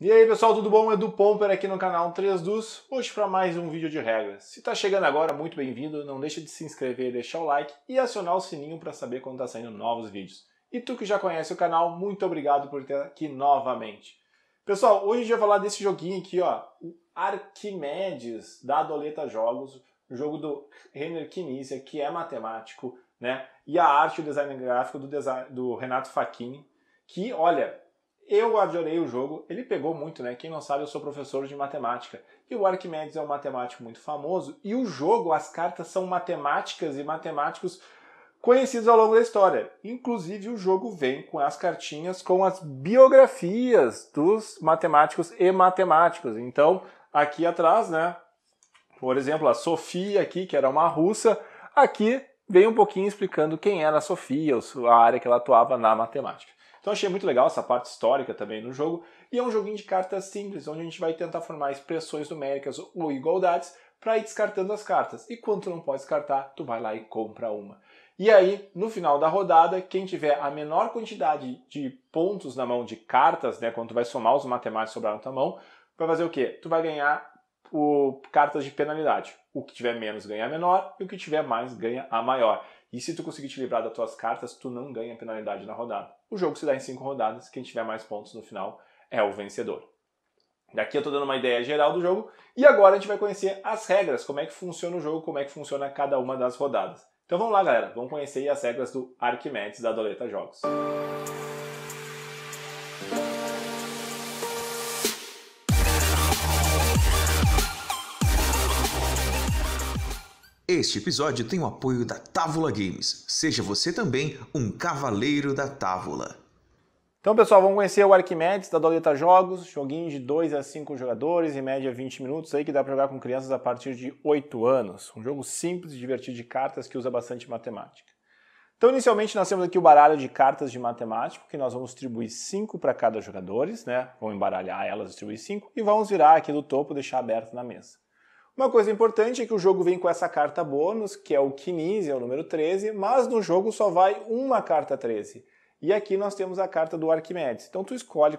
E aí pessoal, tudo bom? Edu Pomper aqui no canal 3 dos, hoje para mais um vídeo de regras. Se tá chegando agora, muito bem-vindo, não deixa de se inscrever, deixar o like e acionar o sininho para saber quando tá saindo novos vídeos. E tu que já conhece o canal, muito obrigado por ter aqui novamente. Pessoal, hoje a gente vai falar desse joguinho aqui, ó, o Arquimedes, da Adoleta Jogos, o jogo do Renner Kinesia, que é matemático, né, e a arte e o design gráfico do, design, do Renato Faquini que, olha, eu adorei o jogo, ele pegou muito, né? Quem não sabe, eu sou professor de matemática. E o Arquimedes é um matemático muito famoso. E o jogo, as cartas são matemáticas e matemáticos conhecidos ao longo da história. Inclusive, o jogo vem com as cartinhas com as biografias dos matemáticos e matemáticos. Então, aqui atrás, né? Por exemplo, a Sofia aqui, que era uma russa, aqui vem um pouquinho explicando quem era a Sofia, a área que ela atuava na matemática. Então achei muito legal essa parte histórica também no jogo. E é um joguinho de cartas simples, onde a gente vai tentar formar expressões numéricas ou igualdades para ir descartando as cartas. E quando tu não pode descartar, tu vai lá e compra uma. E aí, no final da rodada, quem tiver a menor quantidade de pontos na mão de cartas, né, quando tu vai somar os matemáticos que sobraram na tua mão, vai fazer o quê? Tu vai ganhar o, cartas de penalidade. O que tiver menos ganha a menor e o que tiver mais ganha a maior. E se tu conseguir te livrar das tuas cartas, tu não ganha penalidade na rodada. O jogo se dá em cinco rodadas, quem tiver mais pontos no final é o vencedor. Daqui eu estou dando uma ideia geral do jogo e agora a gente vai conhecer as regras, como é que funciona o jogo, como é que funciona cada uma das rodadas. Então vamos lá, galera, vamos conhecer as regras do Arquimedes da Doleta Jogos. Música Este episódio tem o apoio da Távola Games. Seja você também um cavaleiro da távola. Então, pessoal, vamos conhecer o Arquimedes da Doleta Jogos, joguinho de 2 a 5 jogadores, em média 20 minutos, aí que dá para jogar com crianças a partir de 8 anos. Um jogo simples e divertido de cartas que usa bastante matemática. Então, inicialmente, nós temos aqui o baralho de cartas de matemático, que nós vamos distribuir 5 para cada jogador, né? Vamos embaralhar elas, distribuir 5, e vamos virar aqui do topo, deixar aberto na mesa. Uma coisa importante é que o jogo vem com essa carta bônus, que é o 15, é o número 13, mas no jogo só vai uma carta 13. E aqui nós temos a carta do Arquimedes. Então tu escolhe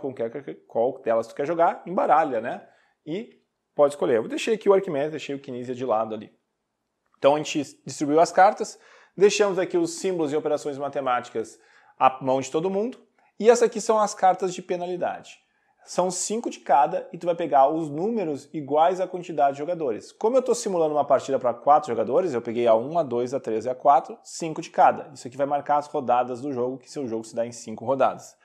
qual delas tu quer jogar, embaralha, né? E pode escolher. Eu deixei aqui o Arquimedes, deixei o Kinesia de lado ali. Então a gente distribuiu as cartas, deixamos aqui os símbolos e operações matemáticas à mão de todo mundo. E essas aqui são as cartas de penalidade são cinco de cada e tu vai pegar os números iguais à quantidade de jogadores. Como eu estou simulando uma partida para quatro jogadores, eu peguei a 1, a 2, a 3 e a 4, 5 de cada. Isso aqui vai marcar as rodadas do jogo, que seu jogo se dá em cinco rodadas.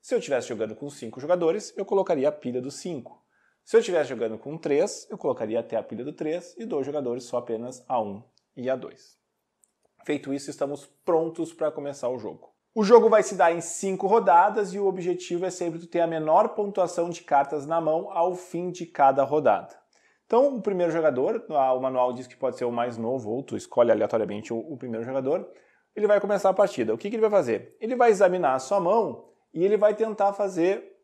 Se eu estivesse jogando com cinco jogadores, eu colocaria a pilha dos cinco. Se eu estivesse jogando com 3, eu colocaria até a pilha do 3 e dois jogadores só apenas a 1 e a 2. Feito isso, estamos prontos para começar o jogo. O jogo vai se dar em cinco rodadas e o objetivo é sempre ter a menor pontuação de cartas na mão ao fim de cada rodada. Então, o primeiro jogador, o manual diz que pode ser o mais novo, ou tu escolhe aleatoriamente o, primeiro jogador, ele vai começar a partida. O que, que ele vai fazer? Ele vai examinar a sua mão e ele vai tentar fazer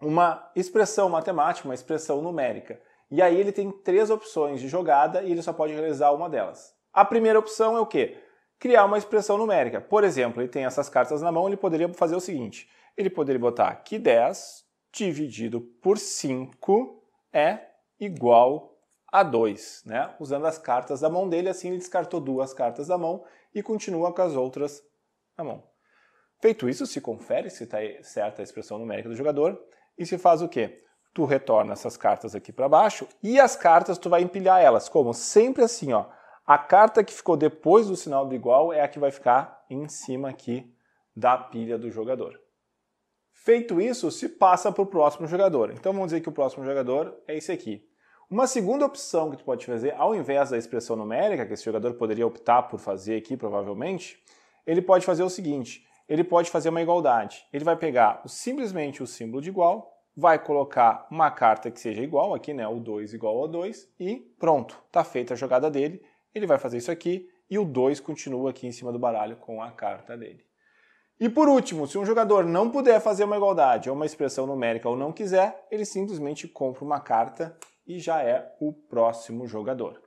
uma expressão matemática, uma expressão numérica. E aí ele tem três opções de jogada e ele só pode realizar uma delas. A primeira opção é o quê? criar uma expressão numérica. Por exemplo, ele tem essas cartas na mão, ele poderia fazer o seguinte: ele poderia botar que 10 dividido por 5 é igual a 2, né? usando as cartas da mão dele, assim ele descartou duas cartas da mão e continua com as outras na mão. Feito isso, se confere se está certa a expressão numérica do jogador e se faz o quê? Tu retorna essas cartas aqui para baixo e as cartas tu vai empilhar elas, como sempre assim, ó. A carta que ficou depois do sinal do igual é a que vai ficar em cima aqui da pilha do jogador. Feito isso, se passa para o próximo jogador. Então vamos dizer que o próximo jogador é esse aqui. Uma segunda opção que tu pode fazer, ao invés da expressão numérica, que esse jogador poderia optar por fazer aqui, provavelmente, ele pode fazer o seguinte, ele pode fazer uma igualdade. Ele vai pegar simplesmente o símbolo de igual, vai colocar uma carta que seja igual aqui, né, o 2 igual a 2, e pronto, está feita a jogada dele ele vai fazer isso aqui e o 2 continua aqui em cima do baralho com a carta dele. E por último, se um jogador não puder fazer uma igualdade ou uma expressão numérica ou não quiser, ele simplesmente compra uma carta e já é o próximo jogador.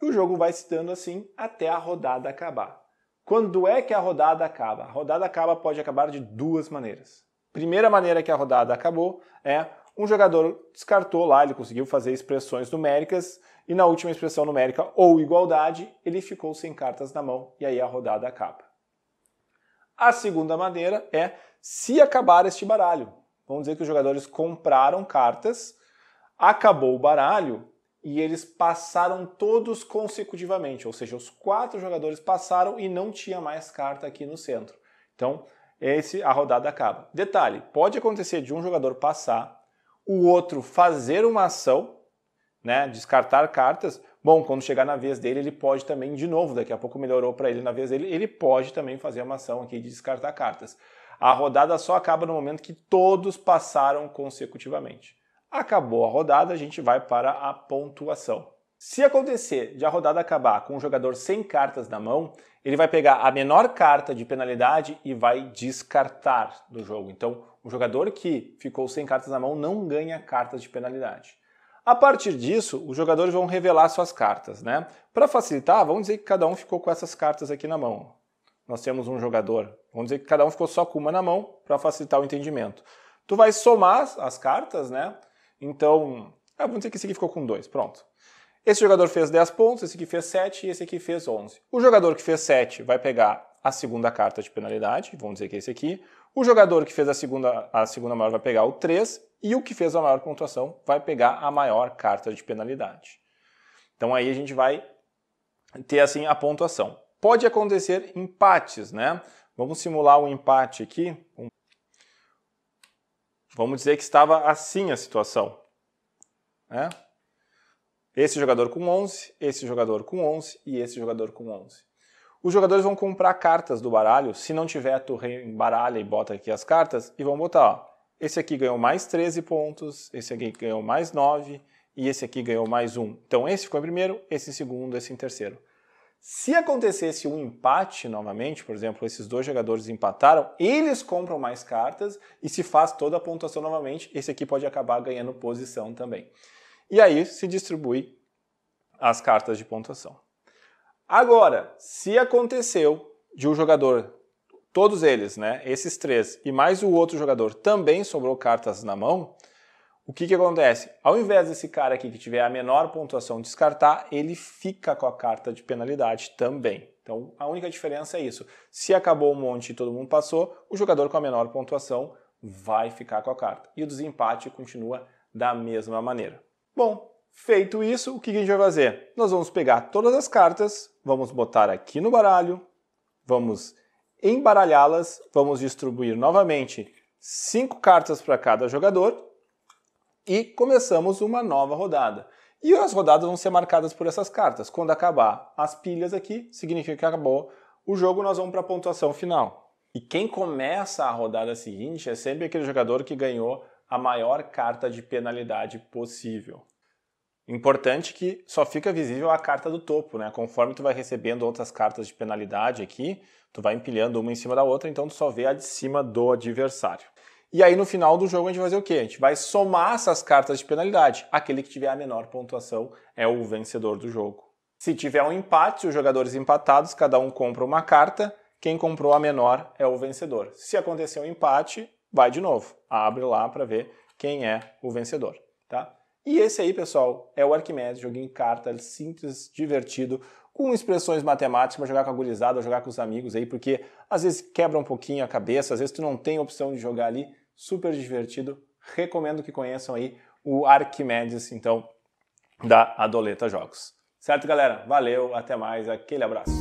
E o jogo vai se dando assim até a rodada acabar. Quando é que a rodada acaba? A rodada acaba pode acabar de duas maneiras. Primeira maneira que a rodada acabou é um jogador descartou lá, ele conseguiu fazer expressões numéricas e na última expressão numérica ou igualdade, ele ficou sem cartas na mão e aí a rodada acaba. A segunda maneira é se acabar este baralho. Vamos dizer que os jogadores compraram cartas, acabou o baralho e eles passaram todos consecutivamente, ou seja, os quatro jogadores passaram e não tinha mais carta aqui no centro. Então, esse a rodada acaba. Detalhe, pode acontecer de um jogador passar o outro fazer uma ação, né, descartar cartas, bom, quando chegar na vez dele, ele pode também, de novo, daqui a pouco melhorou para ele na vez dele, ele pode também fazer uma ação aqui de descartar cartas. A rodada só acaba no momento que todos passaram consecutivamente. Acabou a rodada, a gente vai para a pontuação. Se acontecer de a rodada acabar com um jogador sem cartas na mão, ele vai pegar a menor carta de penalidade e vai descartar do jogo. Então, o jogador que ficou sem cartas na mão não ganha cartas de penalidade. A partir disso, os jogadores vão revelar suas cartas, né? Para facilitar, vamos dizer que cada um ficou com essas cartas aqui na mão. Nós temos um jogador, vamos dizer que cada um ficou só com uma na mão para facilitar o entendimento. Tu vai somar as cartas, né? Então, ah, vamos dizer que esse aqui ficou com dois, pronto. Esse jogador fez 10 pontos, esse aqui fez 7 e esse aqui fez 11. O jogador que fez 7 vai pegar a segunda carta de penalidade, vamos dizer que é esse aqui. O jogador que fez a segunda, a segunda maior vai pegar o 3 e o que fez a maior pontuação vai pegar a maior carta de penalidade. Então aí a gente vai ter assim a pontuação. Pode acontecer empates, né? Vamos simular um empate aqui. Vamos dizer que estava assim a situação. Né? Esse jogador com 11, esse jogador com 11 e esse jogador com 11. Os jogadores vão comprar cartas do baralho, se não tiver, em embaralha e bota aqui as cartas e vão botar, ó, esse aqui ganhou mais 13 pontos, esse aqui ganhou mais 9 e esse aqui ganhou mais 1. Então esse ficou em primeiro, esse em segundo, esse em terceiro. Se acontecesse um empate novamente, por exemplo, esses dois jogadores empataram, eles compram mais cartas e se faz toda a pontuação novamente, esse aqui pode acabar ganhando posição também e aí se distribui as cartas de pontuação. Agora, se aconteceu de um jogador, todos eles, né, esses três, e mais o outro jogador também sobrou cartas na mão, o que, que acontece? Ao invés desse cara aqui que tiver a menor pontuação descartar, ele fica com a carta de penalidade também. Então a única diferença é isso. Se acabou um monte e todo mundo passou, o jogador com a menor pontuação vai ficar com a carta. E o desempate continua da mesma maneira. Bom, feito isso, o que a gente vai fazer? Nós vamos pegar todas as cartas, vamos botar aqui no baralho, vamos embaralhá-las, vamos distribuir novamente cinco cartas para cada jogador e começamos uma nova rodada. E as rodadas vão ser marcadas por essas cartas. Quando acabar as pilhas aqui, significa que acabou o jogo, nós vamos para a pontuação final. E quem começa a rodada seguinte é sempre aquele jogador que ganhou a maior carta de penalidade possível. Importante que só fica visível a carta do topo, né? Conforme tu vai recebendo outras cartas de penalidade aqui, tu vai empilhando uma em cima da outra, então tu só vê a de cima do adversário. E aí no final do jogo a gente vai fazer o quê? A gente vai somar essas cartas de penalidade. Aquele que tiver a menor pontuação é o vencedor do jogo. Se tiver um empate, os jogadores empatados, cada um compra uma carta, quem comprou a menor é o vencedor. Se acontecer um empate, vai de novo, abre lá para ver quem é o vencedor, tá? E esse aí, pessoal, é o Arquimedes, joguinho carta, simples, divertido, com expressões matemáticas para jogar com a gurizada, jogar com os amigos aí, porque às vezes quebra um pouquinho a cabeça, às vezes tu não tem opção de jogar ali, super divertido. Recomendo que conheçam aí o Arquimedes, então, da Adoleta Jogos. Certo, galera? Valeu, até mais, aquele abraço.